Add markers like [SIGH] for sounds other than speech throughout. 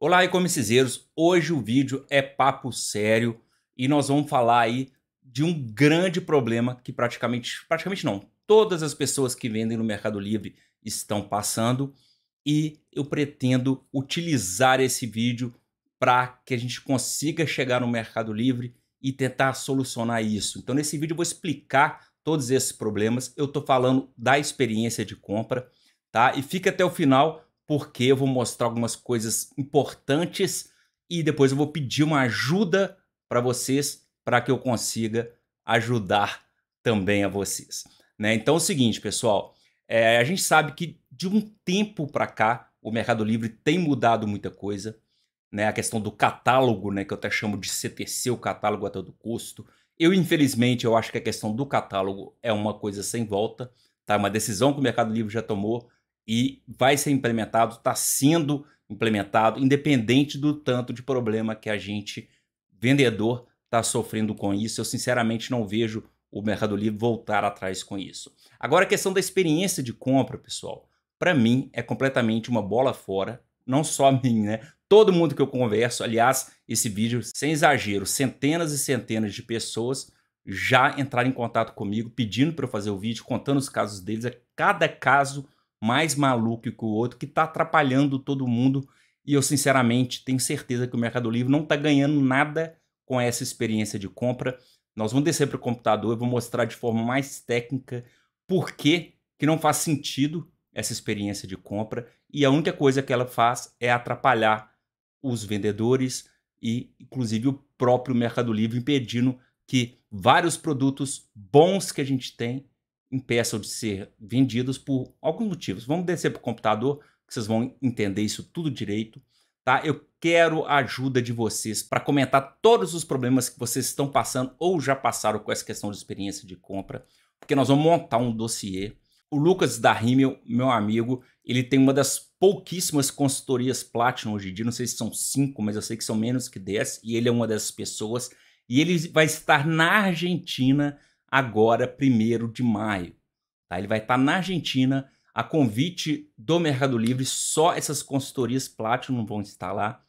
Olá, e-commercezeiros. Hoje o vídeo é papo sério e nós vamos falar aí de um grande problema que praticamente, praticamente não, todas as pessoas que vendem no Mercado Livre estão passando e eu pretendo utilizar esse vídeo para que a gente consiga chegar no Mercado Livre e tentar solucionar isso. Então nesse vídeo eu vou explicar todos esses problemas. Eu estou falando da experiência de compra, tá? E fica até o final porque eu vou mostrar algumas coisas importantes e depois eu vou pedir uma ajuda para vocês para que eu consiga ajudar também a vocês. Né? Então é o seguinte, pessoal, é, a gente sabe que de um tempo para cá o Mercado Livre tem mudado muita coisa. Né? A questão do catálogo, né? que eu até chamo de CTC, o catálogo a todo custo. Eu, infelizmente, eu acho que a questão do catálogo é uma coisa sem volta. Tá? É uma decisão que o Mercado Livre já tomou e vai ser implementado, está sendo implementado, independente do tanto de problema que a gente, vendedor, está sofrendo com isso. Eu sinceramente não vejo o Mercado Livre voltar atrás com isso. Agora, a questão da experiência de compra, pessoal, para mim é completamente uma bola fora, não só a mim, né? Todo mundo que eu converso, aliás, esse vídeo, sem exagero, centenas e centenas de pessoas já entraram em contato comigo pedindo para eu fazer o vídeo, contando os casos deles. É cada caso mais maluco que o outro, que está atrapalhando todo mundo. E eu, sinceramente, tenho certeza que o Mercado Livre não está ganhando nada com essa experiência de compra. Nós vamos descer para o computador, eu vou mostrar de forma mais técnica por que, que não faz sentido essa experiência de compra. E a única coisa que ela faz é atrapalhar os vendedores e, inclusive, o próprio Mercado Livre, impedindo que vários produtos bons que a gente tem impeçam de ser vendidas por alguns motivos. Vamos descer para o computador, que vocês vão entender isso tudo direito. Tá? Eu quero a ajuda de vocês para comentar todos os problemas que vocês estão passando ou já passaram com essa questão de experiência de compra, porque nós vamos montar um dossiê. O Lucas da Rimmel, meu amigo, ele tem uma das pouquíssimas consultorias Platinum hoje em dia, não sei se são cinco, mas eu sei que são menos que dez, e ele é uma dessas pessoas. E ele vai estar na Argentina agora, 1 de maio. Tá? Ele vai estar tá na Argentina, a convite do Mercado Livre, só essas consultorias Platinum vão estar lá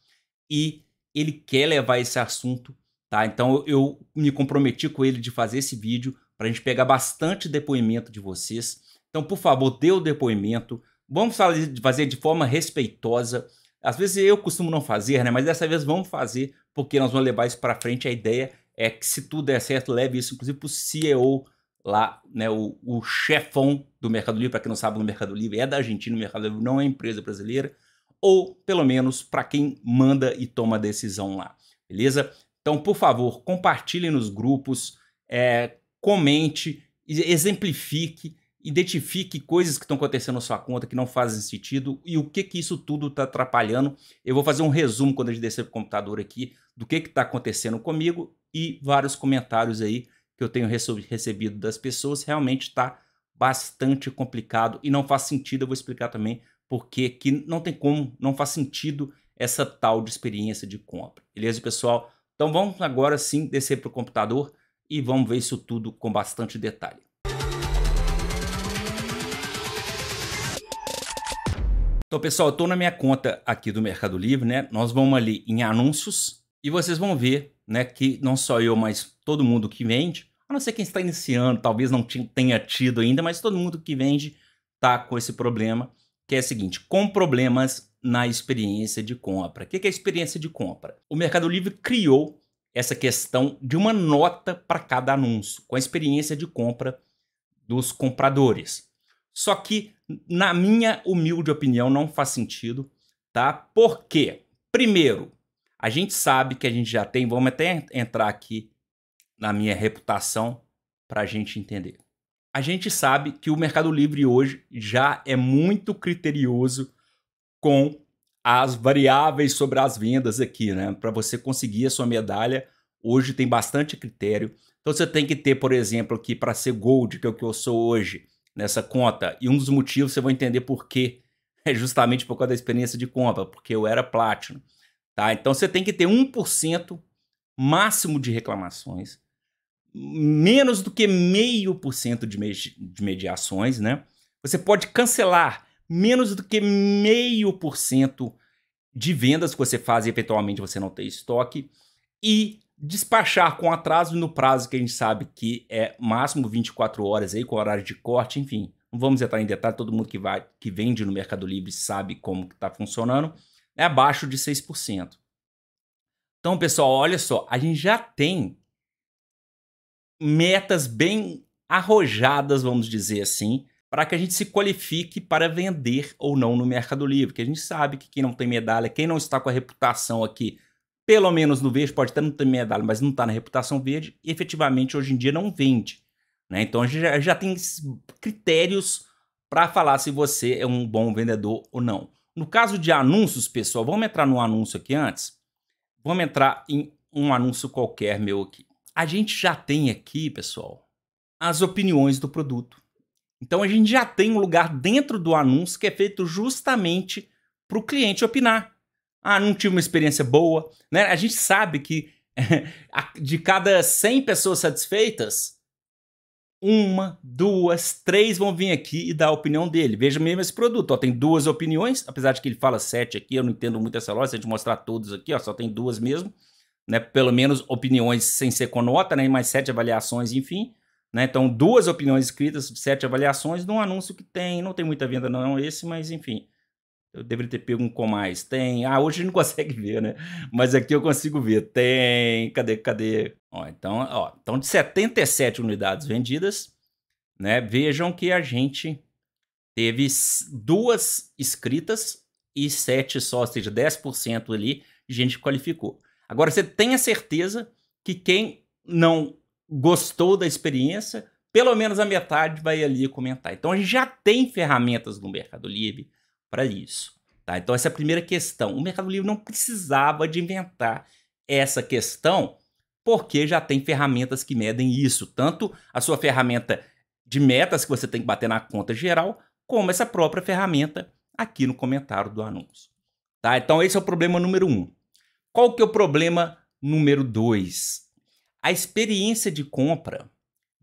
e ele quer levar esse assunto. Tá? Então eu, me comprometi com ele de fazer esse vídeo para a gente pegar bastante depoimento de vocês. Então, por favor, dê o depoimento. Vamos fazer de forma respeitosa. Às vezes eu costumo não fazer, né? Mas dessa vez vamos fazer, porque nós vamos levar isso para frente. A ideia é que se tudo der certo, leve isso inclusive para o CEO lá, né, o, o, chefão do Mercado Livre, para quem não sabe, o Mercado Livre é da Argentina, o Mercado Livre não é empresa brasileira, ou pelo menos para quem manda e toma a decisão lá, beleza? Então, por favor, compartilhe nos grupos, é, comente, exemplifique, identifique coisas que estão acontecendo na sua conta que não fazem sentido e o que que isso tudo está atrapalhando. Eu vou fazer um resumo quando a gente descer para o computador aqui do que está acontecendo comigo e vários comentários aí que eu tenho recebido das pessoas, realmente está bastante complicado e não faz sentido. Eu vou explicar também porque que não tem como, não faz sentido essa tal de experiência de compra. Beleza, pessoal? Então vamos agora sim descer para o computador e vamos ver isso tudo com bastante detalhe. Então, pessoal, eu estou na minha conta aqui do Mercado Livre, né? Nós vamos ali em anúncios e vocês vão ver né? Que não só eu, mas todo mundo que vende, a não ser quem está iniciando, talvez não tenha tido ainda, mas todo mundo que vende está com esse problema, que é o seguinte: com problemas na experiência de compra. O que é a experiência de compra? O Mercado Livre criou essa questão de uma nota para cada anúncio, com a experiência de compra dos compradores. Só que, na minha humilde opinião, não faz sentido, tá? Por quê? Primeiro, a gente sabe que a gente já tem, vamos até entrar aqui na minha reputação para a gente entender. A gente sabe que o Mercado Livre hoje já é muito criterioso com as variáveis sobre as vendas aqui, né? Para você conseguir a sua medalha, hoje tem bastante critério. Então você tem que ter, por exemplo, aqui para ser gold, que é o que eu sou hoje nessa conta, e um dos motivos você vai entender por quê, [LAUGHS] é justamente por causa da experiência de compra, porque eu era platinum. Tá? Então você tem que ter 1% máximo de reclamações, menos do que 0,5% de, me de mediações, né? Você pode cancelar menos do que 0,5% de vendas que você faz e eventualmente você não tem estoque e despachar com atraso no prazo que a gente sabe que é máximo 24 horas aí com horário de corte, enfim. Não vamos entrar em detalhe, todo mundo que vai que vende no Mercado Livre sabe como que tá funcionando é abaixo de 6%. Então, pessoal, olha só, a gente já tem metas bem arrojadas, vamos dizer assim, para que a gente se qualifique para vender ou não no Mercado Livre, que a gente sabe que quem não tem medalha, quem não está com a reputação aqui, pelo menos no verde, pode até não ter medalha, mas não está na reputação verde, efetivamente hoje em dia não vende. Né? Então a gente já, já tem critérios para falar se você é um bom vendedor ou não. No caso de anúncios, pessoal, vamos entrar no anúncio aqui antes? Vamos entrar em um anúncio qualquer meu aqui. A gente já tem aqui, pessoal, as opiniões do produto. Então a gente já tem um lugar dentro do anúncio que é feito justamente para o cliente opinar. Ah, não tive uma experiência boa. Né? A gente sabe que [LAUGHS] de cada 100 pessoas satisfeitas, uma, duas, três vão vir aqui e dar a opinião dele. Veja mesmo esse produto, ó, tem duas opiniões, apesar de que ele fala sete aqui, eu não entendo muito essa loja, se a gente mostrar todos aqui, ó, só tem duas mesmo, né? Pelo menos opiniões sem ser com nota, né? Mais sete avaliações, enfim, né? Então, duas opiniões escritas, sete avaliações, num anúncio que tem, não tem muita venda não esse, mas enfim, eu deveria ter pego um com mais. Tem. Ah, hoje a gente não [LAUGHS] consegue ver, né? Mas aqui eu consigo ver. Tem. Cadê? Cadê? Ó, então, ó, então de 77 unidades vendidas, né? Vejam que a gente teve duas escritas e sete só, ou seja, 10% ali de gente que qualificou. Agora você tem a certeza que quem não gostou da experiência, pelo menos a metade vai ali comentar. Então a gente já tem ferramentas no Mercado Livre para isso. Tá? Então, essa é a primeira questão. O Mercado Livre não precisava de inventar essa questão, porque já tem ferramentas que medem isso, tanto a sua ferramenta de metas que você tem que bater na conta geral, como essa própria ferramenta aqui no comentário do anúncio. Tá? Então, esse é o problema número um. Qual que é o problema número dois? A experiência de compra,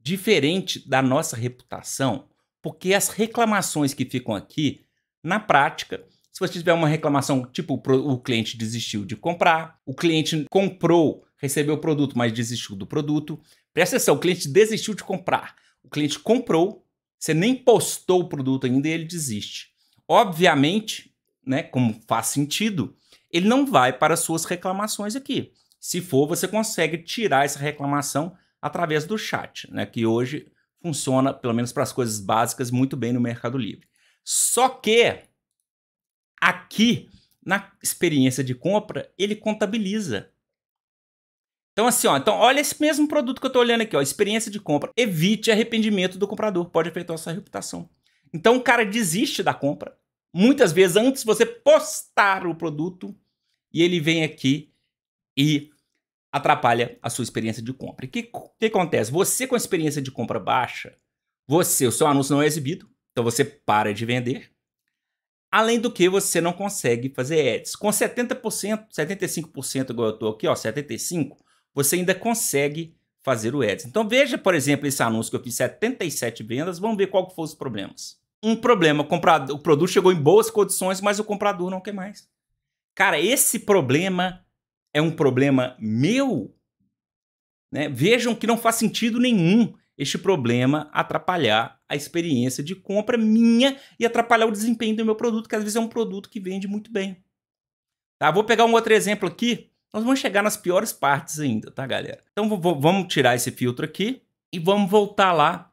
diferente da nossa reputação, porque as reclamações que ficam aqui na prática, se você tiver uma reclamação, tipo o cliente desistiu de comprar, o cliente comprou, recebeu o produto, mas desistiu do produto. Presta atenção, o cliente desistiu de comprar. O cliente comprou, você nem postou o produto ainda e ele desiste. Obviamente, né, como faz sentido, ele não vai para suas reclamações aqui. Se for, você consegue tirar essa reclamação através do chat, né, que hoje funciona, pelo menos para as coisas básicas, muito bem no Mercado Livre. Só que aqui na experiência de compra, ele contabiliza. Então, assim, ó, então olha esse mesmo produto que eu estou olhando aqui, ó, experiência de compra. Evite arrependimento do comprador, pode afetar a sua reputação. Então, o cara desiste da compra. Muitas vezes, antes você postar o produto, e ele vem aqui e atrapalha a sua experiência de compra. O que, que acontece? Você com a experiência de compra baixa, você, o seu anúncio não é exibido, então você para de vender. Além do que você não consegue fazer ads. Com 70%, 75% igual eu estou aqui, ó, 75, você ainda consegue fazer o ads. Então veja, por exemplo, esse anúncio que eu fiz 77 vendas, vamos ver qual que foram os problemas. Um problema, o, comprador, o produto chegou em boas condições, mas o comprador não quer mais. Cara, esse problema é um problema meu? Né? Vejam que não faz sentido nenhum este problema atrapalhar a experiência de compra minha e atrapalhar o desempenho do meu produto, que às vezes é um produto que vende muito bem. Tá, vou pegar um outro exemplo aqui. Nós vamos chegar nas piores partes ainda, tá, galera? Então vamos tirar esse filtro aqui e vamos voltar lá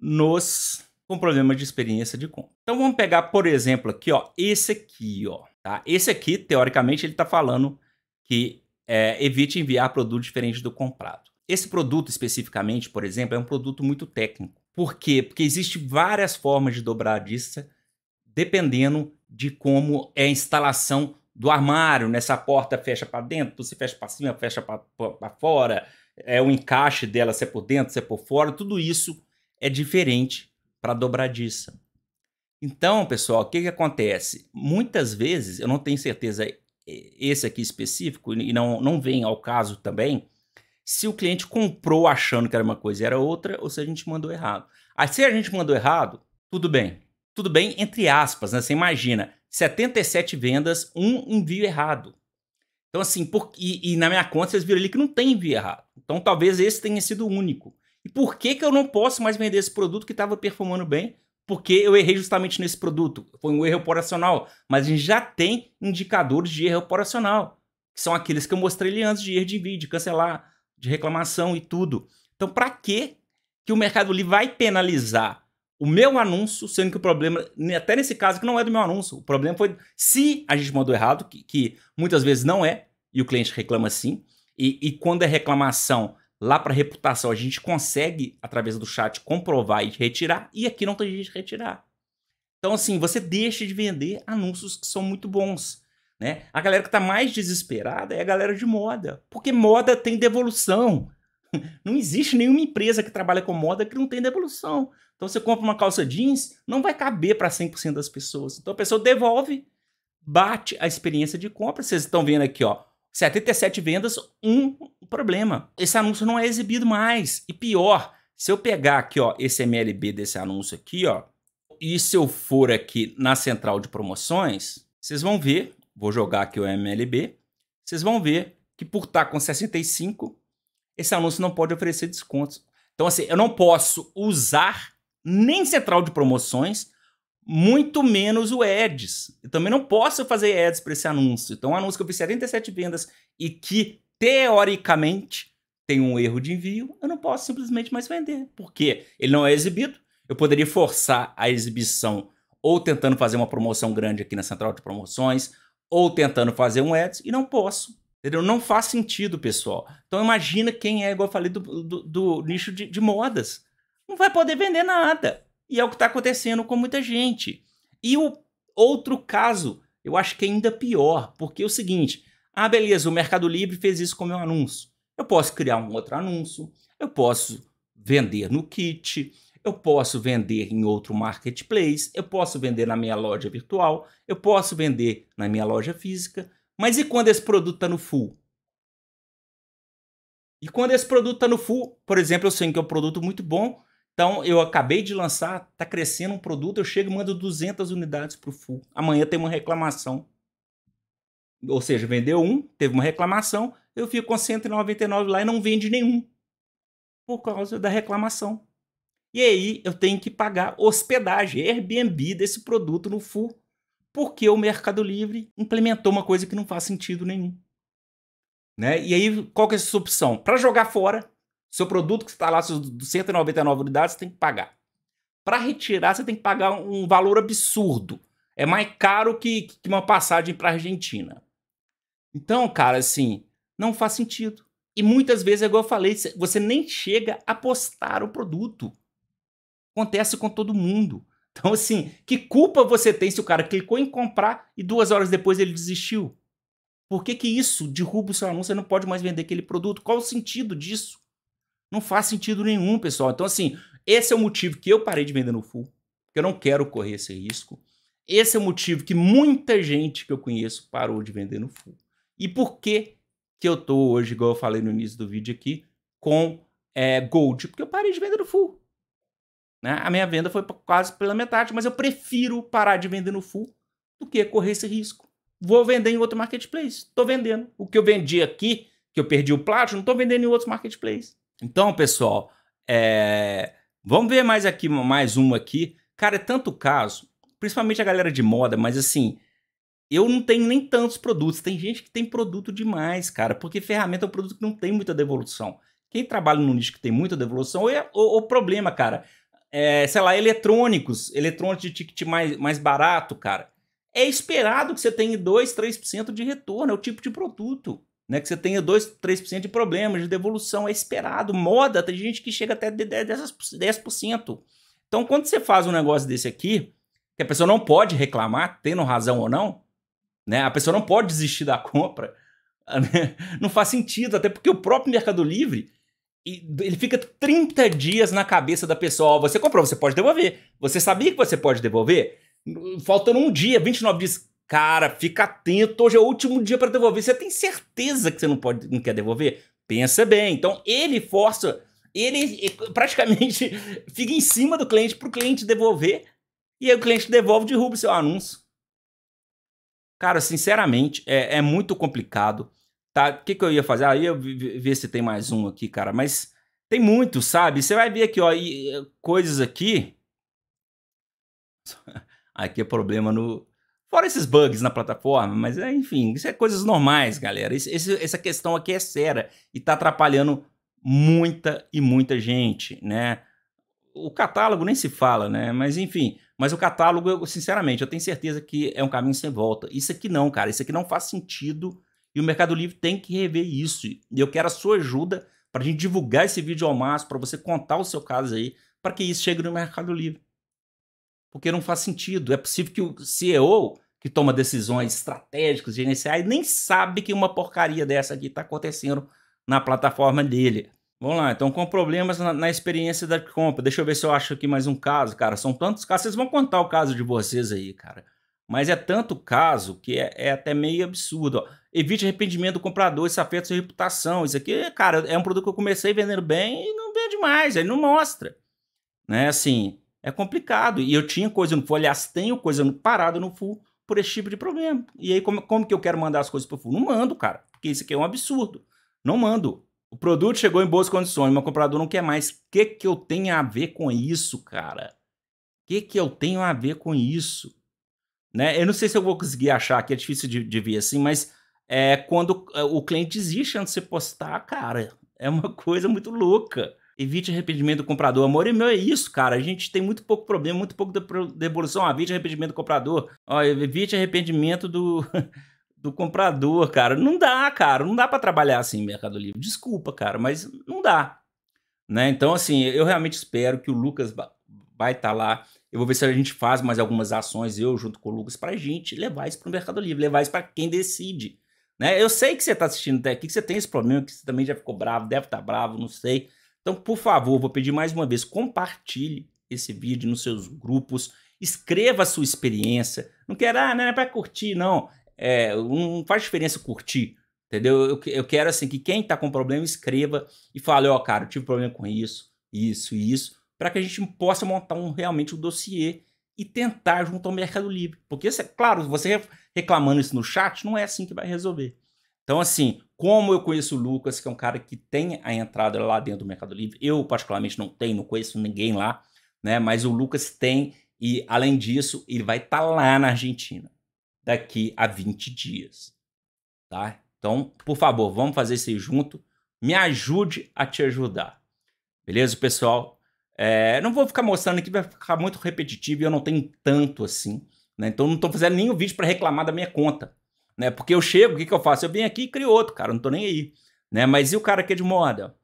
nos com problemas de experiência de compra. Então vamos pegar, por exemplo, aqui, ó, esse aqui, ó, tá? Esse aqui, teoricamente, ele está falando que é, evite enviar produto diferente do comprado. Esse produto especificamente, por exemplo, é um produto muito técnico. Por quê? Porque existem várias formas de dobradiça, dependendo de como é a instalação do armário, nessa né? porta fecha para dentro, se fecha para cima, fecha para fora, é o encaixe dela, se é por dentro, se é por fora, tudo isso é diferente para dobradiça. Então, pessoal, o que, que acontece? Muitas vezes, eu não tenho certeza é, esse aqui específico, e não, não vem ao caso também, se o cliente comprou achando que era uma coisa e era outra, ou se a gente mandou errado. Aí, se a gente mandou errado, tudo bem. Tudo bem, entre aspas, né? Você imagina, 77 vendas, um envio errado. Então, assim, por, e, e, na minha conta vocês viram ali que não tem envio errado. Então, talvez esse tenha sido o único. E por que, que eu não posso mais vender esse produto que estava performando bem? Porque eu errei justamente nesse produto. Foi um erro operacional. Mas a gente já tem indicadores de erro operacional, que são aqueles que eu mostrei ali antes de erro de de cancelar, de reclamação e tudo. Então, para que que o Mercado Livre vai penalizar o meu anúncio, sendo que o problema, até nesse caso, que não é do meu anúncio, o problema foi se a gente mandou errado, que, que muitas vezes não é, e o cliente reclama sim, e, e quando é reclamação lá para reputação, a gente consegue, através do chat, comprovar e retirar, e aqui não tem gente retirar. Então, assim, você deixa de vender anúncios que são muito bons. Né? A galera que está mais desesperada é a galera de moda, porque moda tem devolução. [LAUGHS] Não existe nenhuma empresa que trabalha com moda que não tem devolução. Então você compra uma calça jeans, não vai caber para 100% das pessoas. Então a pessoa devolve, bate a experiência de compra. Vocês estão vendo aqui, ó, 77 vendas, um problema. Esse anúncio não é exibido mais. E pior, se eu pegar aqui, ó, esse MLB desse anúncio aqui, ó, e se eu for aqui na central de promoções, vocês vão ver vou jogar aqui o MLB, vocês vão ver que por estar com 65, esse anúncio não pode oferecer descontos. Então, assim, eu não posso usar nem central de promoções, muito menos o ads. Eu também não posso fazer ads para esse anúncio. Então, é um anúncio que eu fiz 77 vendas e que, teoricamente, tem um erro de envio, eu não posso simplesmente mais vender, porque ele não é exibido. Eu poderia forçar a exibição ou tentando fazer uma promoção grande aqui na central de promoções, ou tentando fazer um ads e não posso. Entendeu? Não faz sentido, pessoal. Então imagina quem é, igual eu falei, do, do, do nicho de, de, modas. Não vai poder vender nada. E é o que está acontecendo com muita gente. E o outro caso, eu acho que é ainda pior, porque é o seguinte: ah, beleza, o Mercado Livre fez isso com o meu anúncio. Eu posso criar um outro anúncio, eu posso vender no kit, eu posso vender em outro marketplace, eu posso vender na minha loja virtual, eu posso vender na minha loja física. Mas e quando esse produto está no full? E quando esse produto está no full, por exemplo, eu sei que é um produto muito bom, então eu acabei de lançar, está crescendo um produto, eu chego e mando 200 unidades para o full. Amanhã tem uma reclamação. Ou seja, vendeu um, teve uma reclamação, eu fico com 199 lá e não vende nenhum. Por causa da reclamação. E aí eu tenho que pagar hospedagem, Airbnb desse produto no Fu, porque o Mercado Livre implementou uma coisa que não faz sentido nenhum. Né? E aí, qual que é a sua opção? Para jogar fora, seu produto que está lá, seus 199 unidades, você tem que pagar. Para retirar, você tem que pagar um valor absurdo. É mais caro que, que uma passagem para a Argentina. Então, cara, assim, não faz sentido. E muitas vezes, é igual eu falei, você nem chega a postar o produto. Acontece com todo mundo. Então, assim, que culpa você tem se o cara clicou em comprar e duas horas depois ele desistiu? Por que, que isso derruba o seu anúncio? Você não pode mais vender aquele produto? Qual o sentido disso? Não faz sentido nenhum, pessoal. Então, assim, esse é o motivo que eu parei de vender no full, porque eu não quero correr esse risco. Esse é o motivo que muita gente que eu conheço parou de vender no full. E por que que eu tô hoje, igual eu falei no início do vídeo aqui, com é, gold? Porque eu parei de vender no full. Né? A minha venda foi quase pela metade, mas eu prefiro parar de vender no full do que correr esse risco. Vou vender em outro marketplace. Estou vendendo. O que eu vendi aqui, que eu perdi o plástico não estou vendendo em outros marketplace Então, pessoal, é... vamos ver mais aqui, mais um aqui. Cara, é tanto caso, principalmente a galera de moda, mas assim, eu não tenho nem tantos produtos. Tem gente que tem produto demais, cara, porque ferramenta é um produto que não tem muita devolução. Quem trabalha num nicho que tem muita devolução, ou, é, o problema, cara, é, sei lá, eletrônicos, eletrônicos de ticket mais, mais barato, cara, é esperado que você tenha 2, 3% de retorno, é o tipo de produto. Né, que você tenha 2, 3% de problemas, de devolução, é esperado. Moda, tem gente que chega até 10%. Então, quando você faz um negócio desse aqui, que a pessoa não pode reclamar, tendo razão ou não, né? A pessoa não pode desistir da compra. [LAUGHS] Né? Não faz sentido, até porque o próprio Mercado Livre e ele fica 30 dias na cabeça da pessoa. Você comprou, você pode devolver. Você sabia que você pode devolver? Faltando um dia, 29 dias. Cara, fica atento, hoje é o último dia para devolver. Você tem certeza que você não pode, não quer devolver? Pensa bem. Então ele força, ele [LAUGHS] praticamente fica em cima do cliente para o cliente devolver. E aí o cliente devolve e derruba o seu anúncio. Cara, sinceramente, é, é muito complicado. Tá, o que, que eu ia fazer? Aí ah, eu ver se tem mais um aqui, cara. Mas tem muito, sabe? Você vai ver aqui, ó, e, eh, coisas aqui. [LAUGHS] aqui é problema no. Fora esses bugs na plataforma, mas é, enfim, isso é coisas normais, galera. Esse, esse, essa questão aqui é séria e tá atrapalhando muita e muita gente, né? O catálogo nem se fala, né? Mas enfim, mas o catálogo, eu, sinceramente, eu tenho certeza que é um caminho sem volta. Isso aqui não, cara. Isso aqui não faz sentido e o Mercado Livre tem que rever isso. E eu quero a sua ajuda para a gente divulgar esse vídeo ao máximo, para você contar o seu caso aí, para que isso chegue no Mercado Livre. Porque não faz sentido. É possível que o CEO que toma decisões estratégicas, gerenciais, nem sabe que uma porcaria dessa aqui está acontecendo na plataforma dele. Vamos lá, então, com problemas na, na, experiência da compra. Deixa eu ver se eu acho aqui mais um caso, cara. São tantos casos. Vocês vão contar o caso de vocês aí, cara. Mas é tanto caso que é, é até meio absurdo. Ó evite arrependimento do comprador, isso afeta sua reputação. Isso aqui, cara, é um produto que eu comecei vendendo bem e não vende mais, ele não mostra. Né? Assim, é complicado. E eu tinha coisa no full, aliás, tenho coisa parada no full por esse tipo de problema. E aí, como, como que eu quero mandar as coisas para o full? Não mando, cara, porque isso aqui é um absurdo. Não mando. O produto chegou em boas condições, mas o comprador não quer mais. O que, que eu tenho a ver com isso, cara? O que, que eu tenho a ver com isso? Né? Eu não sei se eu vou conseguir achar, que é difícil de, de ver assim, mas é quando eh, o cliente desiste antes de você postar, cara. É uma [LAUGHS] coisa muito louca. Evite arrependimento do comprador. Amor e meu é isso, cara. A gente tem muito pouco problema, muito pouco devolução. De ah, evite arrependimento do comprador. evite arrependimento do, [LAUGHS] do comprador, cara. Não dá, cara. Não dá para trabalhar assim, Mercado Livre. Desculpa, cara, mas não dá. Né? Então, assim, eu realmente espero que o Lucas vai estar tá lá. Eu vou ver se a gente faz mais algumas ações, eu junto com o Lucas, para gente levar isso para o Mercado Livre, levar isso para quem decide né? Eu sei que você está assistindo até aqui, que você tem esse problema, que você também já ficou bravo, deve estar tá bravo, não sei. Então, por favor, vou pedir mais uma vez, compartilhe esse vídeo nos seus grupos, escreva a sua experiência. Não quero, ah, não é para curtir, não. É, não faz diferença curtir, entendeu? Eu, eu quero, assim, que quem está com problema escreva e fale, ó, oh, cara, eu tive problema com isso, isso e isso, para que a gente possa montar um, realmente um dossiê e tentar junto ao Mercado Livre. Porque, claro, você reclamando isso no chat, não é assim que vai resolver. Então, assim, como eu conheço o Lucas, que é um cara que tem a entrada lá dentro do Mercado Livre, eu particularmente não tenho, não conheço ninguém lá, né? Mas o Lucas tem, e além disso, ele vai estar tá lá na Argentina daqui a 20 dias, tá? Então, por favor, vamos fazer isso junto. Me ajude a te ajudar. Beleza, pessoal? É, não vou ficar mostrando aqui, vai ficar muito repetitivo e eu não tenho tanto assim. Né? Então não estou fazendo nenhum vídeo para reclamar da minha conta. Né? Porque eu chego, o que, que eu faço? Eu venho aqui e crio outro, cara, não estou nem aí. Né? Mas e o cara que é de moda?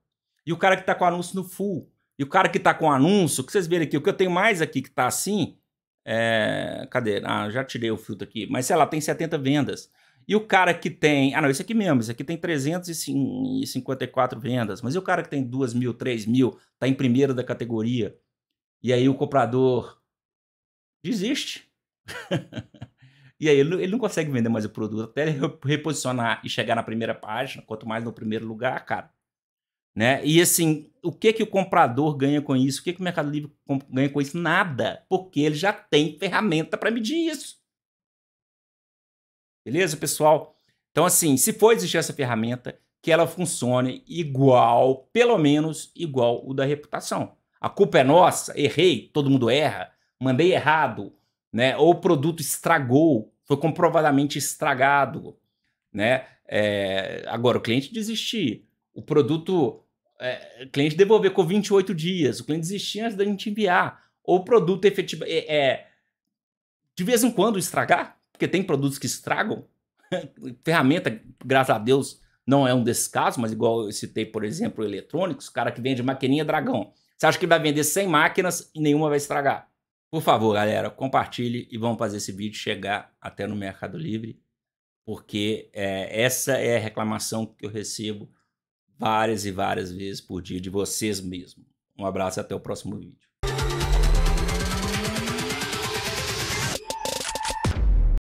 E o cara que está com anúncio no full? E o cara que está com anúncio, o que vocês viram aqui, o que eu tenho mais aqui que está assim, é... cadê? Ah, já tirei o filtro aqui, mas sei lá, tem 70 vendas. E o cara que tem. Ah, não, esse aqui mesmo, esse aqui tem 354 vendas. Mas e o cara que tem 2 mil, 3 mil, tá em primeiro da categoria? E aí o comprador desiste. [LAUGHS] e aí ele, ele não consegue vender mais o produto. Até ele reposicionar e chegar na primeira página, quanto mais no primeiro lugar, cara. Né? E assim, o que que o comprador ganha com isso? O que, que o Mercado Livre ganha com isso? Nada, porque ele já tem ferramenta para medir isso. Beleza, pessoal? Então, assim, se for existir essa ferramenta, que ela funcione igual, pelo menos igual o da reputação. A culpa é nossa, errei, todo mundo erra, mandei errado, né? Ou o produto estragou, foi comprovadamente estragado, né? É, agora, o cliente desistir, o produto, é, o cliente devolver com 28 dias, o cliente desistir antes da gente enviar, ou o produto efetivo, é, é de vez em quando estragar, porque tem produtos que estragam. [LAUGHS] Ferramenta, graças a Deus, não é um desses casos, mas igual eu citei, por exemplo, eletrônicos, o cara que vende maquininha dragão. Você acha que vai vender 100 máquinas e nenhuma vai estragar? Por favor, galera, compartilhe e vamos fazer esse vídeo chegar até no Mercado Livre, porque é, essa é a reclamação que eu recebo várias e várias vezes por dia de vocês mesmos. Um abraço e até o próximo vídeo.